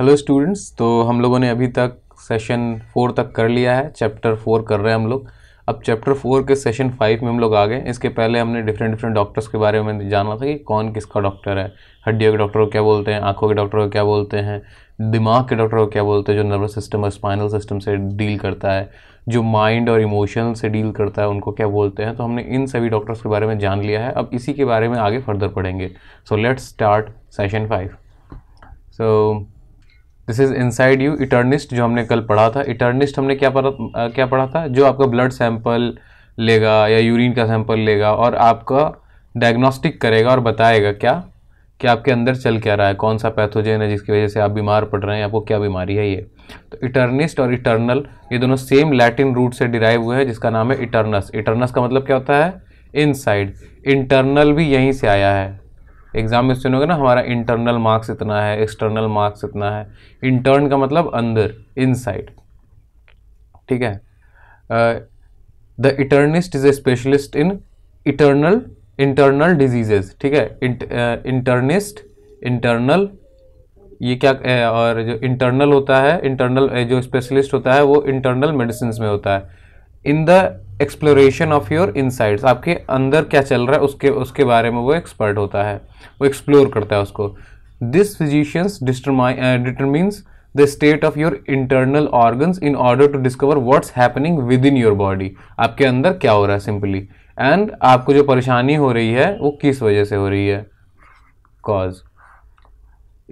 Hello students तो हम लोगों ने अभी तक सेशन फोर तक कर लिया है चैप्टर फोर कर रहे हैं हम लोग अब चैप्टर फोर के सेशन फाइव में हम लोग आ गए इसके पहले हमने डिफरेंट डिफरेंट डॉक्टर्स के बारे में जाना था कि कौन किसका डॉक्टर है हड्डियों के डॉक्टर को क्या बोलते हैं आंखों के डॉक्टर को क्या बोलते हैं दिमाग के डॉक्टर को क्या बोलते हैं जो नर्वस सिस्टम और स्पाइनल सिस्टम से डील करता है जो माइंड और इमोशन से डील करता है उनको क्या बोलते हैं तो हमने इन सभी डॉक्टर्स के बारे में जान लिया है अब इसी के बारे में आगे फर्दर पढ़ेंगे so let's start session five so this is inside you internist जो हमने कल पढ़ा था इटर्निस्ट हमने क्या पढ़ा क्या पढ़ा था जो आपका ब्लड सैंपल लेगा या यूरिन का सैंपल लेगा और आपका डायग्नोस्टिक करेगा और बताएगा क्या कि आपके अंदर चल क्या रहा है कौन सा पैथोजेन है जिसकी वजह से आप बीमार पड़ रहे हैं आपको क्या बीमारी है ये तो इटर्निस्ट और इटर्नल ये दोनों सेम लैटिन रूट से डिराइव हुए हैं जिसका नाम है इटर्नस इटर्नस का मतलब क्या होता है इनसाइड इंटरनल भी यहीं से आया है एग्ज़ाम में क्वेश्चन होगा ना हमारा इंटरनल मार्क्स इतना है एक्सटर्नल मार्क्स इतना है इंटर्न का मतलब अंदर इनसाइड ठीक है the internist is a specialist in internal internal diseases ठीक है इंटर्निस्ट इंटरनल ये क्या और जो इंटरनल होता है इंटरनल जो स्पेशलिस्ट होता है वो इंटरनल मेडिसिन में होता है in the exploration of your insides आपके अंदर क्या चल रहा है उसके उसके बारे में वो एक्सपर्ट होता है वो एक्सप्लोर करता है उसको this physicians determines the state of your internal organs in order to discover what's happening with in your body आपके अंदर क्या हो रहा है सिंपली एंड आपको जो परेशानी हो रही है वो किस वजह से हो रही है कॉज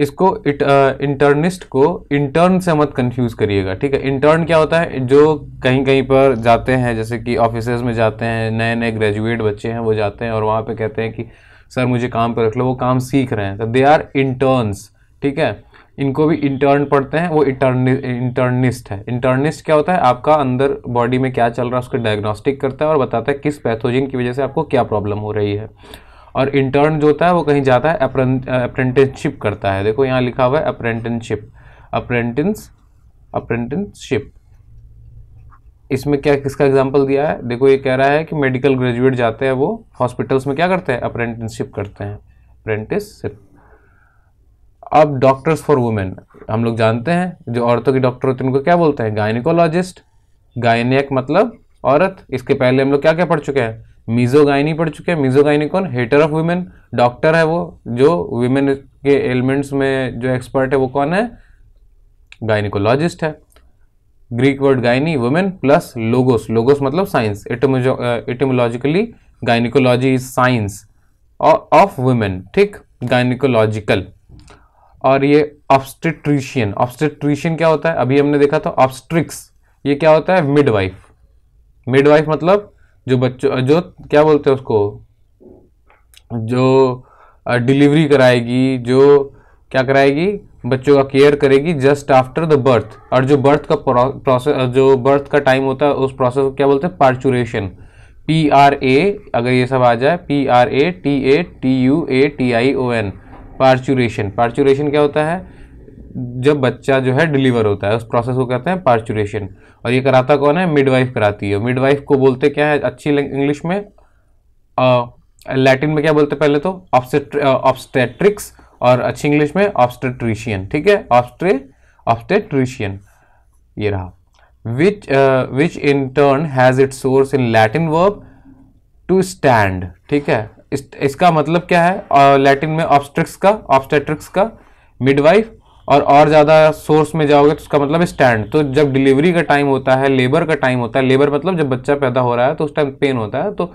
इसको इट इंटर्निस्ट को इंटर्न से मत कंफ्यूज करिएगा ठीक है इंटर्न क्या होता है जो कहीं कहीं पर जाते हैं जैसे कि ऑफिस में जाते हैं नए नए ग्रेजुएट बच्चे हैं वो जाते हैं और वहाँ पे कहते हैं कि सर मुझे काम पर रख लो वो काम सीख रहे हैं तो दे आर इंटर्न्स ठीक है इनको भी इंटर्न पढ़ते हैं वो इंटर्नि इंटर्निस्ट है इंटर्निस्ट क्या होता है आपका अंदर बॉडी में क्या चल रहा है उसका डायग्नोस्टिक करता है और बताता है किस पैथोजिन की वजह से आपको क्या प्रॉब्लम हो रही है और इंटर्न जो होता है वो कहीं जाता है अप्रेंटिसशिप करता है देखो यहाँ लिखा हुआ है अप्रेंटिसशिप अप्रेंटिस अप्रेंटिसशिप इसमें क्या किसका एग्जाम्पल दिया है देखो ये कह रहा है कि मेडिकल ग्रेजुएट जाते हैं वो हॉस्पिटल्स में क्या करते हैं अप्रेंटिसशिप करते हैं अप्रेंटिसशिप अब डॉक्टर्स फॉर वुमेन हम लोग जानते हैं जो औरतों के डॉक्टर होते हैं उनको क्या बोलते हैं गायनिकोलॉजिस्ट गायनिक मतलब औरत इसके पहले हम लोग क्या क्या पढ़ चुके हैं मिजोगाइनी पढ़ चुके हैं मीजोगाइनी कौन हेटर ऑफ वुमेन डॉक्टर है वो जो वुमेन के एलिमेंट्स में जो एक्सपर्ट है वो कौन है गाइनिकोलॉजिस्ट है Greek word gyne women plus logos logos मतलब science etymologically gynaecology is science of women ठीक गाइनिकोलॉजिकल और ये ऑब्स्टेट्रिशियन ऑब्स्टेट्रिशियन क्या होता है अभी हमने देखा था ऑब्स्ट्रिक्स ये क्या होता है मिडवाइफ मिडवाइफ मतलब जो बच्चों जो क्या बोलते हैं उसको जो डिलीवरी कराएगी जो क्या कराएगी बच्चों का केयर करेगी जस्ट आफ्टर द बर्थ और जो बर्थ का प्रोसेस जो बर्थ का टाइम होता है उस प्रोसेस को क्या बोलते हैं पार्चुरेशन पी आर ए अगर ये सब आ जाए P R A T A T U A T I O N parturition parturition क्या होता है जब बच्चा जो है डिलीवर होता है उस प्रोसेस को कहते हैं पार्चुरेशन और ये कराता कौन है मिडवाइफ कराती है मिडवाइफ को बोलते क्या है अच्छी इंग्लिश में लैटिन में क्या बोलते पहले तो ऑप्स्टेट्रिक्स और अच्छी इंग्लिश में ऑप्स्टेट्रिशियन ठीक है ऑप्स्ट्रे ऑप्स्टेट्रिशियन ये रहा which which in turn has its source in Latin verb to stand ठीक है इस, इसका मतलब क्या है लैटिन uh, में ऑप्स्ट्रिक्स का ऑप्स्टेट्रिक्स का मिडवाइफ और और ज़्यादा सोर्स में जाओगे तो उसका मतलब स्टैंड तो जब डिलीवरी का टाइम होता है लेबर का टाइम होता है लेबर मतलब जब बच्चा पैदा हो रहा है तो उस टाइम पेन होता है तो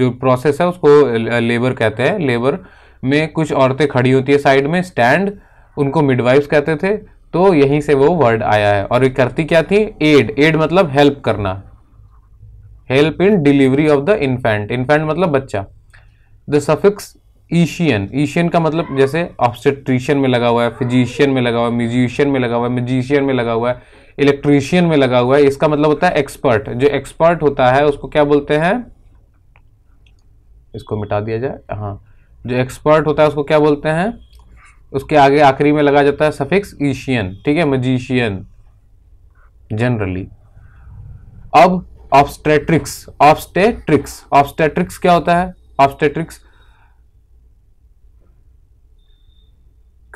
जो प्रोसेस है उसको लेबर कहते हैं लेबर में कुछ औरतें खड़ी होती है साइड में स्टैंड उनको मिडवाइफ्स कहते थे तो यहीं से वो वर्ड आया है और ये करती क्या थी एड एड मतलब हेल्प करना help in delivery of the infant infant मतलब बच्चा द सफिक्स ईशियन ईशियन का मतलब जैसे ऑप्सट्रीशियन में लगा हुआ है फिजिशियन में लगा हुआ है म्यूजिशियन में लगा हुआ है म्यूजिशियन में लगा हुआ है इलेक्ट्रीशियन में लगा हुआ है इसका मतलब होता है एक्सपर्ट जो एक्सपर्ट होता है उसको क्या बोलते हैं इसको मिटा दिया जाए हाँ जो एक्सपर्ट होता है उसको क्या बोलते हैं उसके आगे आखिरी में लगा जाता है सफिक्स ईशियन ठीक है मजिशियन जनरली अब ऑब्स्टेट्रिक्स ऑप्सटेट्रिक्स ऑप्सटेट्रिक्स क्या होता है ऑप्सटेट्रिक्स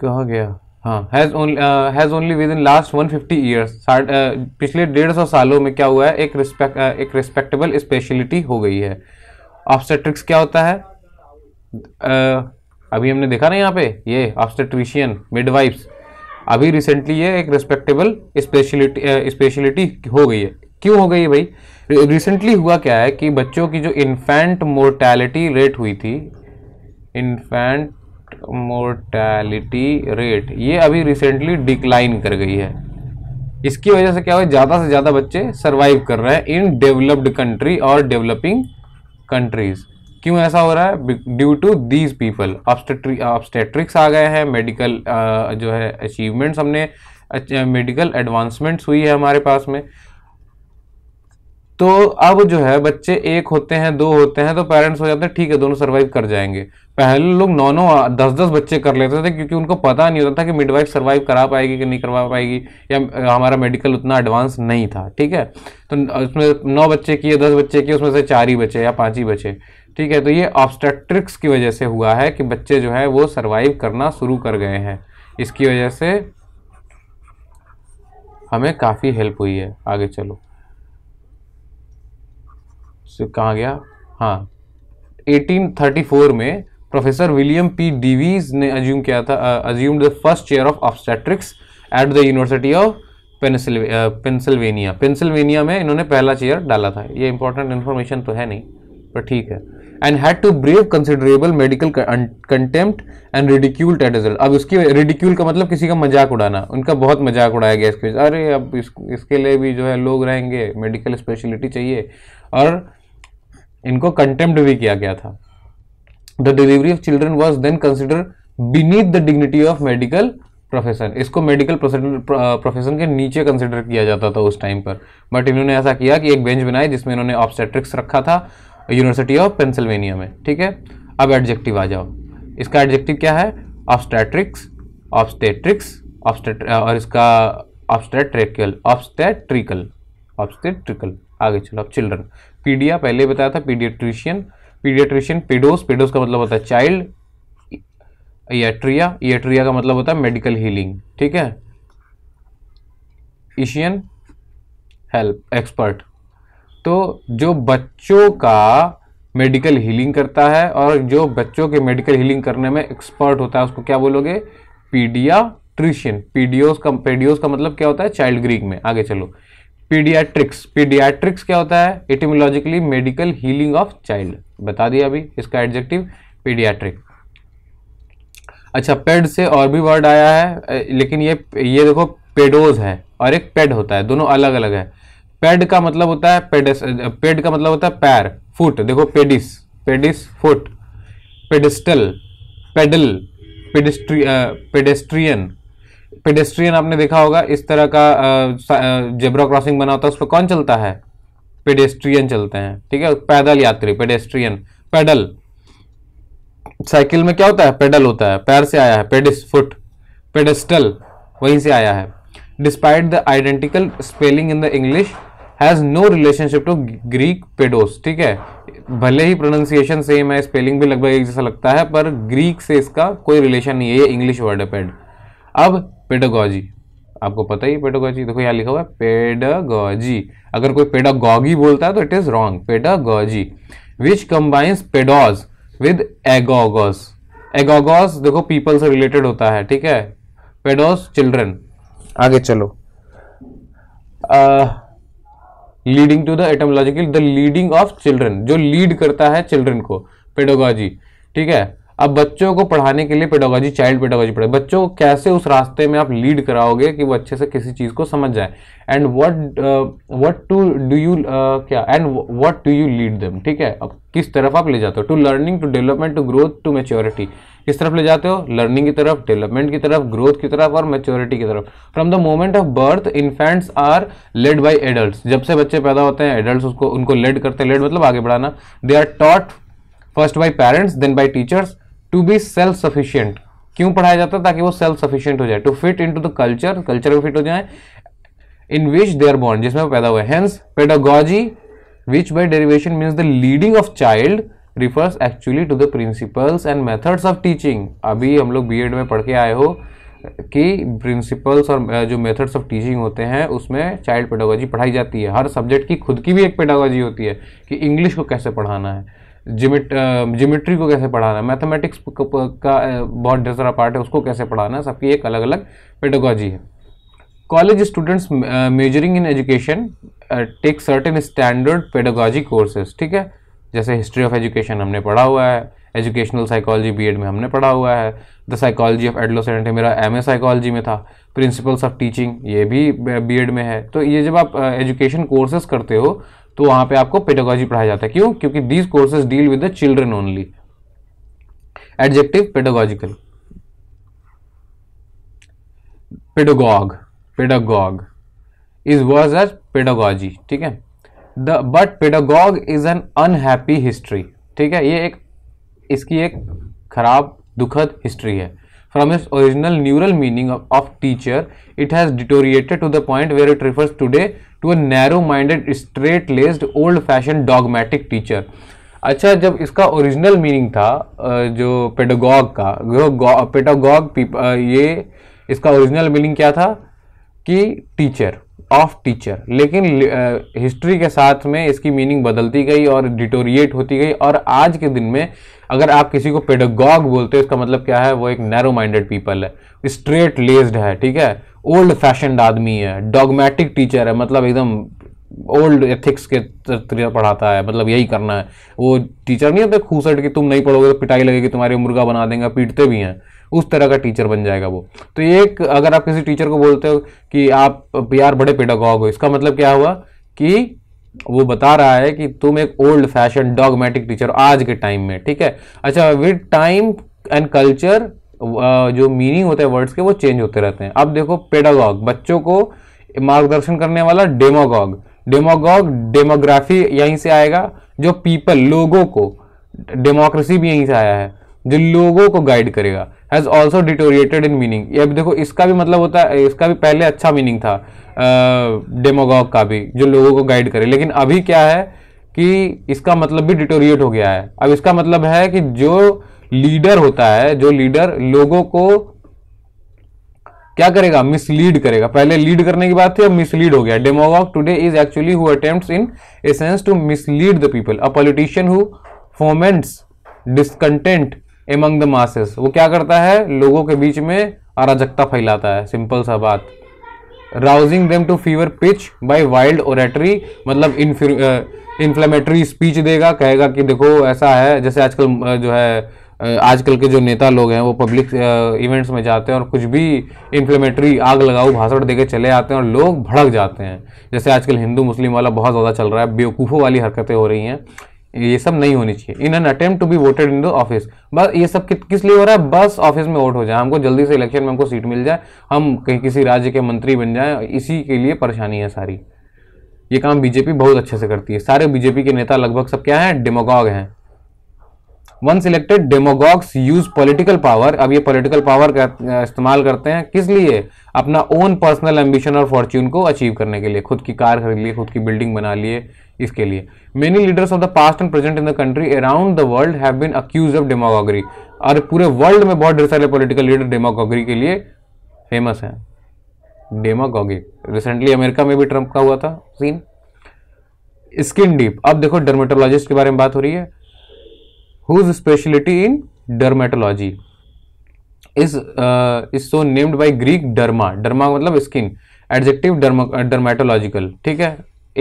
कहा गया हाँ has only with in last one fifty years पिछले डेढ़ सौ सालों में क्या हुआ है एक रिस्पेक्ट uh, एक रिस्पेक्टेबल स्पेशलिटी हो गई है ऑब्स्टेट्रिक्स क्या होता है uh, अभी हमने देखा ना यहाँ पे ये ऑब्स्टेट्रिशियन मिडवाइफ्स अभी रिसेंटली ये एक रिस्पेक्टेबल स्पेशलिटी स्पेशलिटी हो गई है क्यों हो गई है भाई रिसेंटली हुआ क्या है कि बच्चों की जो इन्फेंट मोर्टैलिटी रेट हुई थी इन्फेंट मोर्टैलिटी रेट ये अभी रिसेंटली डिक्लाइन कर गई है इसकी वजह से क्या हुआ ज़्यादा से ज़्यादा बच्चे सर्वाइव कर रहे हैं इन डेवलप्ड कंट्री और डेवलपिंग कंट्रीज़ क्यों ऐसा हो रहा है due to these people obstetrics आ गए हैं मेडिकल जो है अचीवमेंट्स हमने मेडिकल एडवांसमेंट्स हुई है हमारे पास में तो अब जो है बच्चे एक होते हैं दो होते हैं तो पेरेंट्स हो जाते हैं ठीक है दोनों सर्वाइव कर जाएंगे पहले लोग नौ नौ दस दस बच्चे कर लेते थे क्योंकि उनको पता नहीं होता था कि मिडवाइफ सर्वाइव करा पाएगी कि नहीं करवा पाएगी या हमारा मेडिकल उतना एडवांस नहीं था ठीक है तो उसमें नौ बच्चे किए दस बच्चे किए उसमें से चार ही बचे या पाँच ही बचे ठीक है तो ये ऑब्स्टेट्रिक्स की वजह से हुआ है कि बच्चे जो है वो सर्वाइव करना शुरू कर गए हैं इसकी वजह से हमें काफ़ी हेल्प हुई है आगे चलो सो तो कहाँ गया हाँ 1834 में प्रोफेसर विलियम पी डिवीज ने अज्यूम किया था assume the first chair of obstetrics at the University of Pennsylvania Pennsylvania में इन्होंने पहला चेयर डाला था ये इंपॉर्टेंट इन्फॉर्मेशन तो है नहीं पर ठीक है and had to brave considerable medical contempt and ridicule at result अब उसकी रिडिक्यूल का मतलब किसी का मजाक उड़ाना उनका बहुत मजाक उड़ाया गया इसके अरे अब इस, इसके लिए भी जो है लोग रहेंगे मेडिकल स्पेशलिटी चाहिए और इनको कंटेम्प्ट भी किया गया था the delivery of children was then consider beneath the dignity of medical profession इसको मेडिकल प्रोफेशन uh, के नीचे कंसिडर किया जाता था उस टाइम पर बट इन्होंने ऐसा किया कि एक बेंच बनाई जिसमें इन्होंने ऑप्सेट्रिक्स रखा था यूनिवर्सिटी ऑफ पेंसिल्वेनिया में ठीक है अब एडजेक्टिव आ जाओ इसका एडजेक्टिव क्या है ऑप्सटेट्रिक्स ऑप्सटेट्रिक्स ऑप्सटेट और इसका ऑप्सटेट्रिकल ऑप्सटेट्रिकल ऑप्सटेट्रिकल आगे चलो अब चिल्ड्रन पीडिया पहले बताया था पीडियाट्रिशियन पीडियाट्रिशियन पेडोस पेडोस का मतलब होता है चाइल्ड ईट्रिया ईट्रिया का मतलब होता है मेडिकल हीलिंग ठीक है एशियन हेल्प एक्सपर्ट तो जो बच्चों का मेडिकल हीलिंग करता है और जो बच्चों के मेडिकल हीलिंग करने में एक्सपर्ट होता है उसको क्या बोलोगे पीडिया ट्रिशियन पीडियोस का पेडियोस का मतलब क्या होता है चाइल्ड ग्रीक में आगे चलो पीडियाट्रिक्स पीडियाट्रिक्स क्या होता है etymologically medical healing of child बता दिया अभी इसका एडजेक्टिव पीडियाट्रिक अच्छा पेड से और भी वर्ड आया है लेकिन ये ये देखो पेडोज है और एक पेड होता है दोनों अलग अलग है पेड का मतलब होता है पेडस पेड का मतलब होता है पैर फुट देखो pedis pedis foot pedestal pedal pedistry pedestrian pedestrian आपने देखा होगा इस तरह का जेब्रा क्रॉसिंग बना होता है उस पर कौन चलता है पेडेस्ट्रियन चलते हैं ठीक है पैदल यात्री पेडेस्ट्रियन पैडल साइकिल में क्या होता है पेडल होता है पैर से आया है पेडिस फुट पेडेस्टल वहीं से आया है despite the identical spelling in the English has no relationship to Greek pedos ठीक है भले ही प्रोनाउंसिएशन सेम है स्पेलिंग भी लगभग एक जैसा लगता है पर ग्रीक से इसका कोई रिलेशन नहीं है ये इंग्लिश वर्ड है पेड अब पेडोगॉजी आपको पता ही पेडोगॉजी देखो यहाँ लिखा हुआ है पेडोगॉजी अगर कोई पेडोगॉगी बोलता है तो it is wrong pedagogy which combines pedos with agogos agogos देखो पीपल से रिलेटेड होता है ठीक है पेडोस चिल्ड्रन आगे चलो leading to the etymological the leading of children जो लीड करता है चिल्ड्रन को पेडोगॉजी ठीक है अब बच्चों को पढ़ाने के लिए पेडोलॉजी चाइल्ड पेडोलॉजी पढ़े बच्चों को कैसे उस रास्ते में आप लीड कराओगे कि वो अच्छे से किसी चीज़ को समझ जाए and what what to do you क्या and what do you lead them ठीक है अब किस तरफ आप ले जाते हो to learning to development to growth to maturity किस तरफ ले जाते हो लर्निंग की तरफ डेवलपमेंट की तरफ ग्रोथ की तरफ और मेच्योरिटी की तरफ from the moment of birth infants are led by adult जब से बच्चे पैदा होते हैं एडल्ट उसको उनको लेड करते हैं लेड मतलब आगे बढ़ाना they are taught first by parents then by teachers to be self sufficient क्यों पढ़ाया जाता है ताकि वो सेल्फ सफिशियंट हो जाए to fit in to the culture culture में फिट हो जाए इन विच दे बॉन्ड बॉर्न जिसमें वो पैदा हुए हैंस pedagogy which by derivation means the leading of child refers actually to the principles and methods of teaching अभी हम लोग बी एड में पढ़ के आए हो कि प्रिंसिपल्स और जो मेथड्स ऑफ टीचिंग होते हैं उसमें चाइल्ड पेडोगॉजी पढ़ाई जाती है हर सब्जेक्ट की खुद की भी एक पेडोगॉजी होती है कि इंग्लिश को कैसे पढ़ाना है जिमिट जिमिट्री को कैसे पढ़ाना है मैथमेटिक्स का बहुत दूसरा पार्ट है उसको कैसे पढ़ाना है सबकी एक अलग अलग पेडोगॉजी है college students majoring in education take certain standard pedagogy courses ठीक है जैसे हिस्ट्री ऑफ एजुकेशन हमने पढ़ा हुआ है एजुकेशनल साइकोलॉजी बीएड में हमने पढ़ा हुआ है द साइकोलॉजी ऑफ एडलोसेंट है मेरा एमए साइकोलॉजी में था प्रिंसिपल्स ऑफ टीचिंग ये भी बीएड में है तो ये जब आप एजुकेशन कोर्सेज करते हो तो वहां पे आपको पेडोगॉजी पढ़ाया जाता है क्यों क्योंकि these courses deal with the children only adjective pedagogical pedagogue pedagogue is verse as pedagogy ठीक है the but pedagogue is an unhappy history ठीक है ये एक इसकी एक खराब दुखद हिस्ट्री है from its original neural meaning of, of teacher, it has deteriorated to the point where it refers today to a narrow-minded, straight-laced, old-fashioned dogmatic teacher. अच्छा जब इसका ओरिजिनल मीनिंग था जो पेडोगॉग का जो पेडोगॉग ये इसका ओरिजिनल मीनिंग क्या था कि टीचर ऑफ टीचर लेकिन हिस्ट्री के साथ में इसकी मीनिंग बदलती गई और डिटोरिएट होती गई और आज के दिन में अगर आप किसी को पेडोगॉग बोलते हो इसका मतलब क्या है वो एक नैरो माइंडेड पीपल है स्ट्रेट लेस्ड है ठीक है ओल्ड फैशनड आदमी है डॉगमेटिक टीचर है मतलब एकदम ओल्ड एथिक्स के तरह पढ़ाता है मतलब यही करना है वो टीचर नहीं होते खूसट कि तुम नहीं पढ़ोगे तो पिटाई लगेगी तुम्हारी मुर्गा बना देंगे पीटते भी हैं उस तरह का टीचर बन जाएगा वो तो एक अगर आप किसी टीचर को बोलते हो कि आप यार बड़े पेडागॉग हो इसका मतलब क्या हुआ कि वो बता रहा है कि तुम एक ओल्ड फैशन डॉगमेटिक टीचर आज के टाइम में ठीक है अच्छा विद टाइम एंड कल्चर जो मीनिंग होता है वर्ड्स के वो चेंज होते रहते हैं अब देखो पेडागॉग बच्चों को मार्गदर्शन करने वाला डेमोगॉग डेमोगॉग डेमोग्राफी यहीं से आएगा जो पीपल लोगों को डेमोक्रेसी भी यहीं से आया है जो लोगों को गाइड करेगा has also deteriorated in meaning ये अब देखो इसका भी मतलब होता है इसका भी पहले अच्छा मीनिंग था डेमोगॉग का भी जो लोगों को गाइड करे लेकिन अभी क्या है कि इसका मतलब भी डिटोरिएट हो गया है अब इसका मतलब है कि जो लीडर होता है जो लीडर लोगों को क्या करेगा मिसलीड करेगा पहले लीड करने की बात थी अब मिसलीड हो गया demagogue today is actually who attempt in a sense to mislead the people a politician who foments discontent among the masses वो क्या करता है लोगों के बीच में अराजकता फैलाता है सिंपल सा बात rousing them to fever pitch by wild oratory मतलब इन्फ्लेमेटरी स्पीच देगा कहेगा कि देखो ऐसा है जैसे आजकल जो है आजकल के जो नेता लोग हैं वो पब्लिक इवेंट्स में जाते हैं और कुछ भी इन्फ्लेमेटरी आग लगाऊ भाषण देके चले आते हैं और लोग भड़क जाते हैं जैसे आजकल हिंदू मुस्लिम वाला बहुत ज़्यादा चल रहा है बेवकूफ़ों वाली हरकतें हो रही हैं ये सब नहीं होनी चाहिए in an attempt to be voted in the office बस ये सब कि, किस लिए हो रहा है बस ऑफिस में वोट हो जाए हमको जल्दी से इलेक्शन में हमको सीट मिल जाए हम कहीं किसी राज्य के मंत्री बन जाए इसी के लिए परेशानी है सारी ये काम बीजेपी बहुत अच्छे से करती है सारे बीजेपी के नेता लगभग सब क्या हैं डेमोगॉग हैं once selected demagogues use political power अब ये पॉलिटिकल पावर का इस्तेमाल करते हैं किस लिए अपना ओन पर्सनल एम्बिशन और फॉर्च्यून को अचीव करने के लिए खुद की कार खरीद लिए खुद की बिल्डिंग बना लिए इसके लिए many leaders of the past and present in the country around the world have been accuse of demagoguery और पूरे वर्ल्ड में बहुत ढेर सारे पोलिटिकल लीडर डेमोगॉगरी के लिए फेमस हैं डेमोगॉगी रिसेंटली अमेरिका में भी ट्रंप का हुआ था सीन स्किन डीप अब देखो डर्मेटोलॉजिस्ट के बारे में बात हो रही है whose speciality in dermatology is is so named by Greek derma derma मतलब स्किन एडजेक्टिव डर्मेटोलॉजिकल ठीक है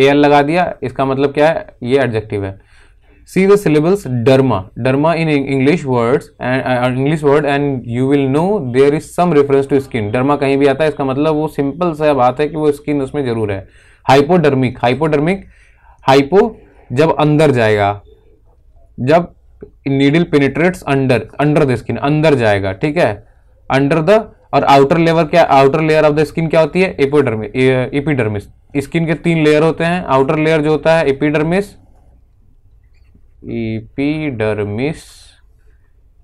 ए एल लगा दिया इसका मतलब क्या है ये एडजेक्टिव है see the syllables derma derma in English words and English word and you will know there is some reference to skin derma कहीं भी आता है इसका मतलब वो सिंपल सा बात है कि वो स्किन उसमें जरूर है हाइपोडर्मिक हाइपोडर्मिक हाइपो जब अंदर जाएगा जब needle penetrates under under the skin अंदर जाएगा ठीक है अंडर द और आउटर लेवर क्या outer layer of the skin क्या होती है एपोडर्मिस एपिडर्मिस स्किन के तीन लेयर होते हैं आउटर लेयर जो होता है एपिडर्मिस एपिडर्मिस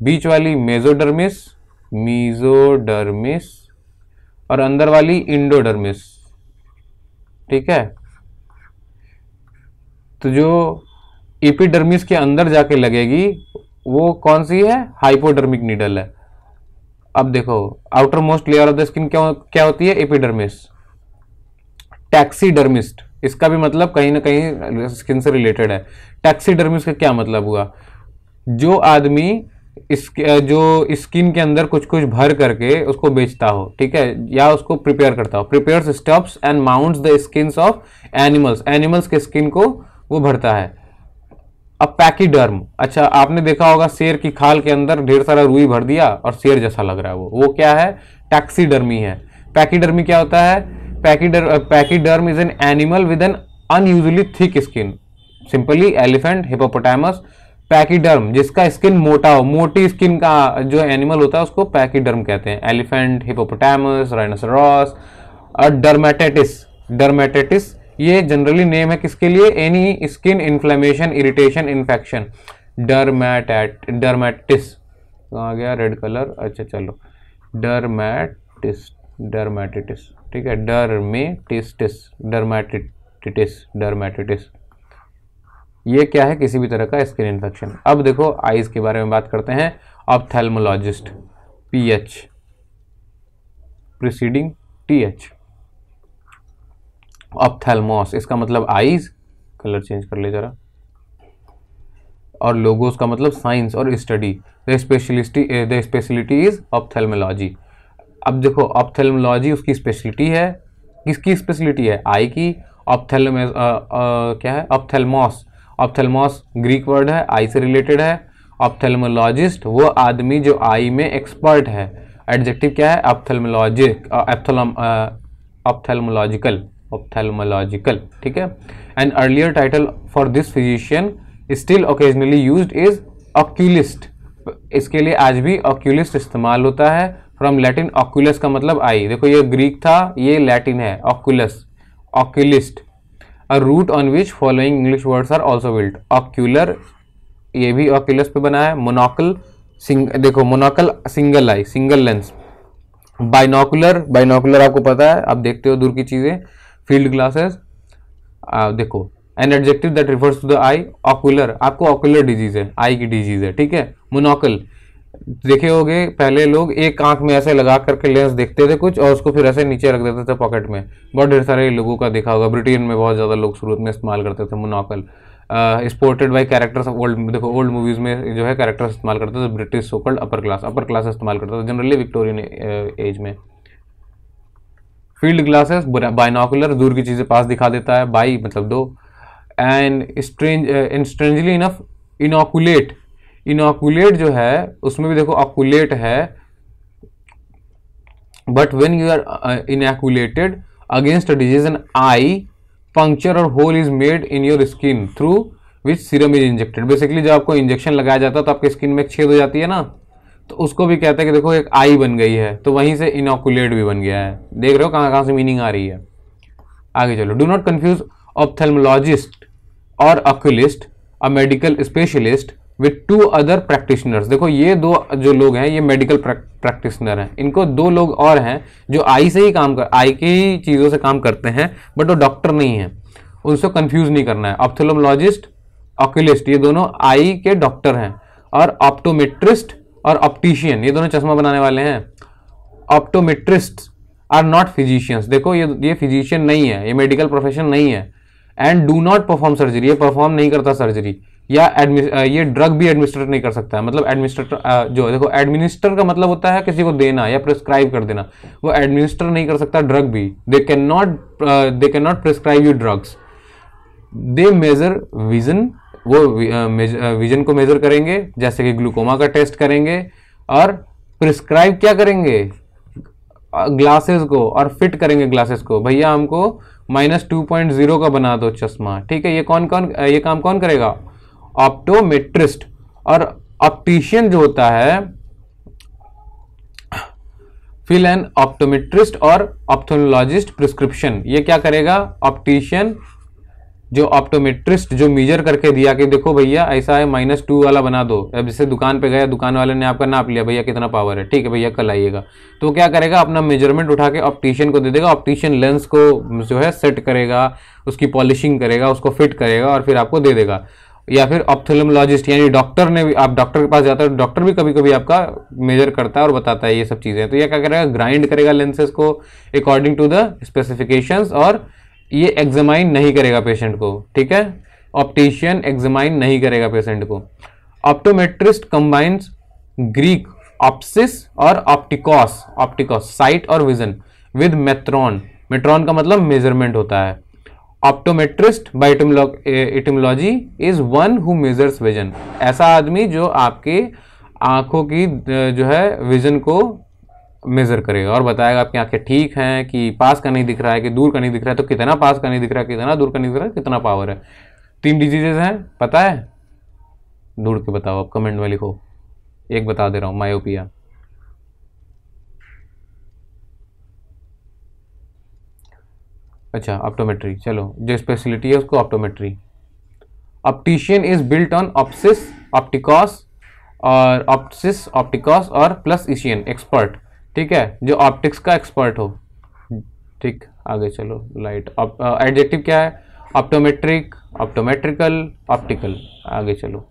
बीच वाली मेजोडर्मिस मीजोडर्मिस और अंदर वाली इंडोडर्मिस ठीक है तो जो एपिडर्मिस के अंदर जाके लगेगी वो कौन सी है हाइपोडर्मिक नीडल है अब देखो outermost layer of the skin क्या क्या होती है एपिडर्मिस टैक्सीडर्मिस्ट इसका भी मतलब कहीं ना कहीं स्किन से रिलेटेड है टैक्सीडर्मिस का क्या मतलब हुआ जो आदमी इस जो स्किन के अंदर कुछ कुछ भर करके उसको बेचता हो ठीक है या उसको प्रिपेयर करता हो prepare stuffs and mounts the skin of animals animals के स्किन को वो भरता है अब पैकीडर्म अच्छा आपने देखा होगा शेर की खाल के अंदर ढेर सारा रुई भर दिया और शेर जैसा लग रहा है वो वो क्या है टैक्सीडर्मी है पैकीडर्मी क्या होता है पैकीडर pachyderm is an animal with an unusually thick skin simply elephant hippopotamus pachyderm जिसका स्किन मोटा हो मोटी स्किन का जो एनिमल होता है उसको पैकीडर्म कहते हैं एलिफेंट हिपोपोटामस राइनोसरॉस और डर्मेटेटिस डर्मेटेटिस ये जनरली नेम है किसके लिए any skin inflammation irritation infection डरमैटैट डरमैटिस कहाँ गया रेड कलर अच्छा चलो डरमैटिस डरमैटिटिस ठीक है डरमेटिस्टिस डरमैटिटिस डरमैटिटिस ये क्या है किसी भी तरह का स्किन इन्फेक्शन अब देखो आइज़ के बारे में बात करते हैं P H preceding H ophthalmos इसका मतलब आईज कलर चेंज कर ले जरा और लोगोस का मतलब साइंस और study the specialty the speciality is ophthalmology अब देखो ऑप्थेलमोलॉजी उसकी स्पेशलिटी है किसकी स्पेशलिटी है आई की ऑप्थेलम uh, uh, क्या है ऑप्थेलमोस ऑप्थेलमोस ग्रीक वर्ड है आई से रिलेटेड है ऑप्थेलमोलॉजिस्ट वो आदमी जो आई में एक्सपर्ट है एडजेक्टिव क्या है ऑप्थेलमोलॉजिक ऑप्थेलमोलॉजिकल uh, ऑप्थेलमोलॉजिकल ठीक है and earlier title for this physician still occasionally use is oculist इसके लिए आज भी ऑक्यूलिस्ट इस्तेमाल होता है फ्रॉम लैटिन ऑक्यूलस का मतलब आई देखो ये ग्रीक था ये लैटिन है oculus oculist a root on which following English words are also built ocular ये भी ऑक्यूलस पे बना है मोनोकल सिंग देखो monocle single eye single lens binocular binocular आपको पता है आप देखते हो दूर की चीज़ें फील्ड ग्लासेस देखो an adjective that refers to the eye ocular आपको ऑकुलर डिजीज है आई की डिजीज है ठीक है मोनोकल देखे होगे पहले लोग एक आंख में ऐसे लगा करके लेंस देखते थे कुछ और उसको फिर ऐसे नीचे रख देते थे पॉकेट में बहुत ढेर सारे लोगों का देखा होगा ब्रिटेन में बहुत ज़्यादा लोग शुरू में इस्तेमाल करते थे monocle sported by characters of old देखो ओल्ड मूवीज़ में जो है कैरेक्टर्स इस्तेमाल करते थे British so called upper class upper class इस्तेमाल करते थे जनरली विक्टोरियन एज में फील्ड ग्लासेस बाइनोकुलर दूर की चीज़ें पास दिखा देता है बाई मतलब दो and strange and strangely enough inoculate inoculate जो है उसमें भी देखो ऑकुलेट है but when you are inoculated against disease an eye puncture और hole is made in your skin through which serum is injected basically जब आपको इंजेक्शन लगाया जाता है तो आपके स्किन में छेद हो जाती है ना तो उसको भी कहते हैं कि देखो एक आई बन गई है तो वहीं से इनोकुलेट भी बन गया है देख रहे हो कहाँ कहाँ से मीनिंग आ रही है आगे चलो डू नॉट कन्फ्यूज ऑप्थेलमोलॉजिस्ट और oculist a medical specialist with two other practitioners देखो ये दो जो लोग हैं ये मेडिकल प्रैक्टिशनर हैं इनको दो लोग और हैं जो आई से ही काम कर आई के ही चीज़ों से काम करते हैं बट वो डॉक्टर नहीं है उनसे कन्फ्यूज नहीं करना है ऑप्थेलमोलॉजिस्ट ऑक्यूलिस्ट ये दोनों आई के डॉक्टर हैं और ऑप्टोमेट्रिस्ट और ऑप्टिशियन ये दोनों चश्मा बनाने वाले हैं ऑप्टोमेट्रिस्ट आर नॉट फिजिशियंस देखो ये ये फिजिशियन नहीं है ये मेडिकल प्रोफेशन नहीं है and do not perform surgery ये परफॉर्म नहीं करता सर्जरी या ये ड्रग भी एडमिनिस्ट्रेट नहीं कर सकता है मतलब एडमिनिस्ट्रेटर जो देखो एडमिनिस्टर का मतलब होता है किसी को देना या प्रिस्क्राइब कर देना वो एडमिनिस्टर नहीं कर सकता ड्रग भी दे can not they can not prescribe you drugs they measure vision वो विजन uh, uh, को मेजर करेंगे जैसे कि ग्लूकोमा का टेस्ट करेंगे और प्रिस्क्राइब क्या करेंगे ग्लासेस uh, को और फिट करेंगे ग्लासेस को भैया हमको माइनस टू पॉइंट जीरो का बना दो चश्मा ठीक है ये कौन कौन ये काम कौन करेगा ऑप्टोमेट्रिस्ट और ऑप्टिशियन जो होता है फिल एन ऑप्टोमेट्रिस्ट और ऑप्थोनोलॉजिस्ट प्रिस्क्रिप्शन ये क्या करेगा ऑप्टिशियन जो ऑप्टोमेट्रिस्ट जो मीजर करके दिया कि देखो भैया ऐसा है माइनस टू वाला बना दो अब जैसे दुकान पे गया दुकान वाले ने आपका नाप लिया भैया कितना पावर है ठीक है भैया कल आइएगा तो क्या करेगा अपना मेजरमेंट उठा के ऑप्टिशियन को दे देगा ऑप्टिशियन लेंस को जो है सेट करेगा उसकी पॉलिशिंग करेगा उसको फिट करेगा और फिर आपको दे देगा या फिर ऑप्थोलमोलॉजिस्ट यानी डॉक्टर ने भी आप डॉक्टर के पास जाते हो डॉक्टर भी कभी कभी आपका मेजर करता है और बताता है ये सब चीज़ें तो यह क्या करेगा ग्राइंड करेगा लेंसेज को अकॉर्डिंग टू द स्पेसिफिकेशंस और ये एग्जामाइन नहीं करेगा पेशेंट को ठीक है ऑप्टिशियन एग्जामाइन नहीं करेगा पेशेंट को ऑप्टोमेट्रिस्ट कंबाइंस ग्रीक ऑप्सिस और ऑप्टिकॉस ऑप्टिकॉस साइट और विजन विद मेट्रॉन मेट्रॉन का मतलब मेजरमेंट होता है optometrist by etymology is one who measures vision ऐसा आदमी जो आपके आंखों की जो है विजन को मेज़र करेगा और बताएगा आपकी आंखें ठीक हैं कि पास का नहीं दिख रहा है कि दूर का नहीं दिख रहा है तो कितना पास का नहीं दिख रहा है कितना दूर का नहीं दिख रहा है कितना पावर है तीन डिजीजेज हैं पता है ढूंढ के बताओ आप कमेंट में लिखो एक बता दे रहा हूँ मायोपिया अच्छा ऑप्टोमेट्री चलो जो स्पेशलिटी है उसको optometry optician is built on opsis optikos और ऑप्सिस ऑप्टिकॉस और प्लस इशियन एक्सपर्ट ठीक है जो ऑप्टिक्स का एक्सपर्ट हो ठीक आगे चलो लाइट एडजेक्टिव uh, क्या है ऑप्टोमेट्रिक ऑप्टोमेट्रिकल ऑप्टिकल आगे चलो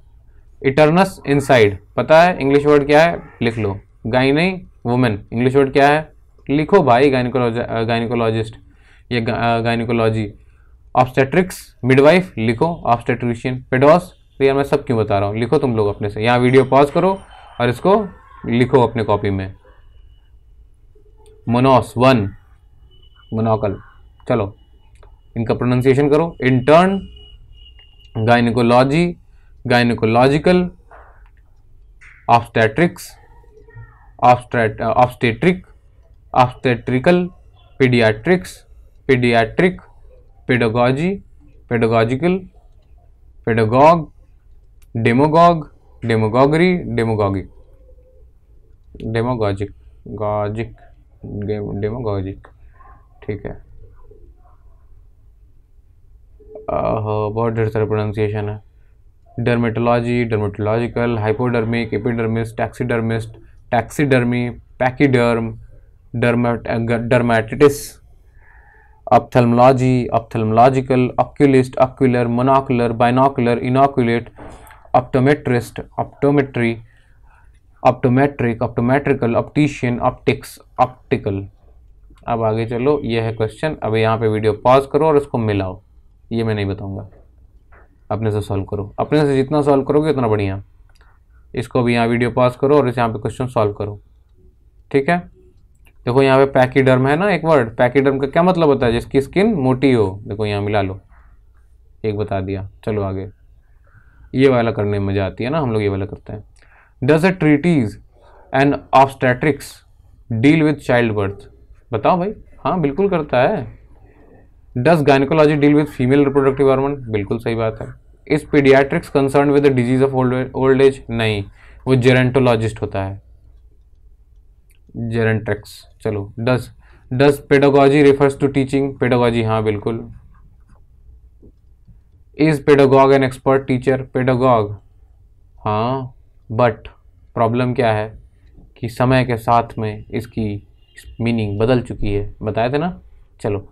इटर्नस इनसाइड पता है इंग्लिश वर्ड क्या है लिख लो गाइनी वुमेन इंग्लिश वर्ड क्या है लिखो भाई गाइनिकोलॉज गाइनिकोलॉजिस्ट या गाइनिकोलॉजी ऑप्स्टेट्रिक्स मिडवाइफ लिखो ऑप्स्टेट्रिशियन पेडोस तो यार मैं सब क्यों बता रहा हूँ लिखो तुम लोग अपने से यहाँ वीडियो पॉज करो और इसको लिखो अपने कॉपी में मोनोस वन मोनोकल चलो इनका प्रोनाउंसिएशन करो intern gynaecology gynaecological obstetrics obstetric obstetrical paediatrics paediatric pedagogy pedagogical pedagogue demagogue demagoguery demagogic demagogic gogic demagogic ठीक है आ, बहुत ढेर सारे प्रोनाउंसिएशन है dermatology dermatological hypodermic epidermis taxidermist taxidermy pachyderm dermatitis ophthalmology ophthalmological oculist ocular monocular binocular inoculate optometrist optometry optometric optometrical optician optics optical अब आगे चलो ये है क्वेश्चन अब यहाँ पे वीडियो पॉज करो और इसको मिलाओ ये मैं नहीं बताऊँगा अपने से सॉल्व करो अपने से जितना सॉल्व करोगे उतना बढ़िया इसको भी यहाँ वीडियो पॉज करो और इस यहाँ पे क्वेश्चन सॉल्व करो ठीक है देखो यहाँ पे पैकीडर्म है ना एक वर्ड पैकीडर्म का क्या मतलब होता है जिसकी स्किन मोटी हो देखो यहाँ मिला लो एक बता दिया चलो आगे ये वाला करने में मज़ा आती है ना हम लोग ये वाला करते हैं a treaties and obstetrics deal with childbirth बताओ भाई हाँ बिल्कुल करता है does gynaecology deal with female reproductive hormone बिल्कुल सही बात है is paediatrics concern with the disease of old age नहीं वो जेरेंटोलॉजिस्ट होता है जेरेंट्रिक्स चलो does does pedagogy refers to teaching pedagogy हाँ बिल्कुल is pedagogue an expert teacher pedagogue हाँ बट प्रॉब्लम क्या है कि समय के साथ में इसकी मीनिंग बदल चुकी है बताया था ना चलो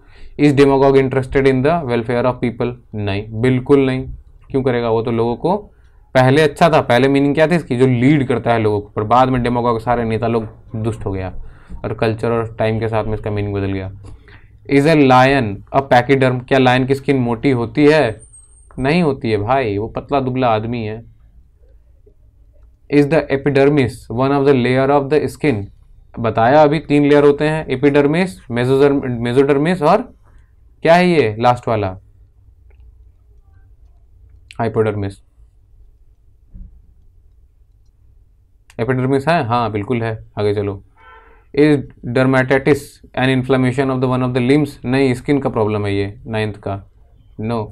is demagogue interested in the welfare of people नहीं बिल्कुल नहीं क्यों करेगा वो तो लोगों को पहले अच्छा था पहले मीनिंग क्या थी इसकी जो लीड करता है लोगों को पर बाद में डेमोकॉग सारे नेता लोग दुष्ट हो गया और कल्चर और टाइम के साथ में इसका मीनिंग बदल गया इज ए लायन अ पैकेडर्म क्या लायन की स्किन मोटी होती है नहीं होती है भाई वो पतला दुबला आदमी है is the epidermis one of the layer of the skin बताया अभी तीन लेयर होते हैं एपिडर्मिस मेजोडर्मिस और क्या है ये लास्ट वाला हाइपोडर्मिस एपिडर्मिस है हाँ बिल्कुल है आगे चलो is dermatitis and inflammation of the one of the limbs नहीं स्किन का प्रॉब्लम है ये नाइन्थ का नो no.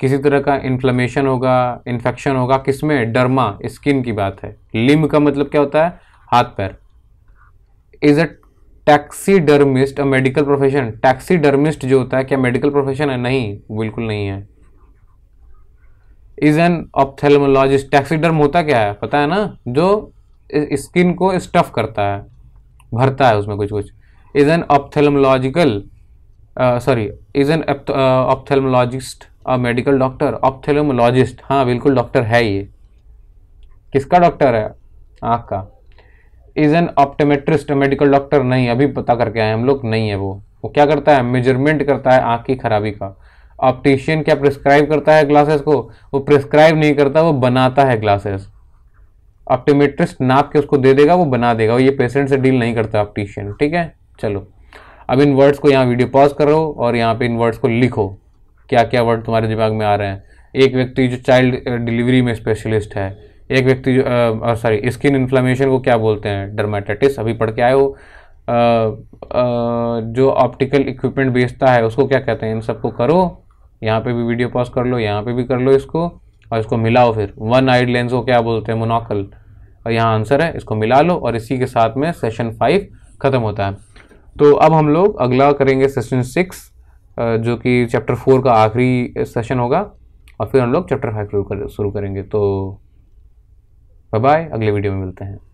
किसी तरह का इन्फ्लेमेशन होगा इन्फेक्शन होगा किसमें डर्मा स्किन की बात है लिम का मतलब क्या होता है हाथ पैर is a taxidermist a medical profession taxidermist जो होता है क्या मेडिकल प्रोफेशन है नहीं बिल्कुल नहीं है इज एन ऑप्थेलमोलॉजिस्ट टैक्सीडर्म होता क्या है पता है ना जो स्किन को स्टफ करता है भरता है उसमें कुछ कुछ is an ophthalmological sorry is an ophthalmologist और मेडिकल डॉक्टर ऑप्थेलोमोलॉजिस्ट हाँ बिल्कुल डॉक्टर है ये किसका डॉक्टर है आँख का is an optometrist medical doctor नहीं अभी पता करके आए हम लोग नहीं है वो वो क्या करता है मेजरमेंट करता है आँख की खराबी का ऑप्टिशियन क्या प्रिस्क्राइब करता है ग्लासेस को वो प्रिस्क्राइब नहीं करता वो बनाता है ग्लासेस ऑप्टोमेट्रिस्ट नाप के उसको दे देगा वो बना देगा वो ये पेशेंट से डील नहीं करता ऑप्टिशियन ठीक है चलो अब इन वर्ड्स को यहाँ वीडियो पॉज करो और यहाँ पे इन वर्ड्स को लिखो क्या क्या वर्ड तुम्हारे दिमाग में आ रहे हैं एक व्यक्ति जो चाइल्ड डिलीवरी में स्पेशलिस्ट है एक व्यक्ति जो सॉरी स्किन इन्फ्लामेशन को क्या बोलते हैं डर्माटाइटिस अभी पढ़ के आए हो जो ऑप्टिकल इक्विपमेंट बेचता है उसको क्या कहते हैं इन सबको करो यहाँ पे भी वीडियो पॉज कर लो यहाँ पे भी कर लो इसको और इसको मिलाओ फिर वन आइड लेंस को क्या बोलते हैं मोनोकल और यहाँ आंसर है इसको मिला लो और इसी के साथ में सेशन फाइव ख़त्म होता है तो अब हम लोग अगला करेंगे सेशन सिक्स जो कि चैप्टर फोर का आखिरी सेशन होगा और फिर हम लोग चैप्टर फाइव शुरू कर शुरू करेंगे तो बाय बाय अगले वीडियो में मिलते हैं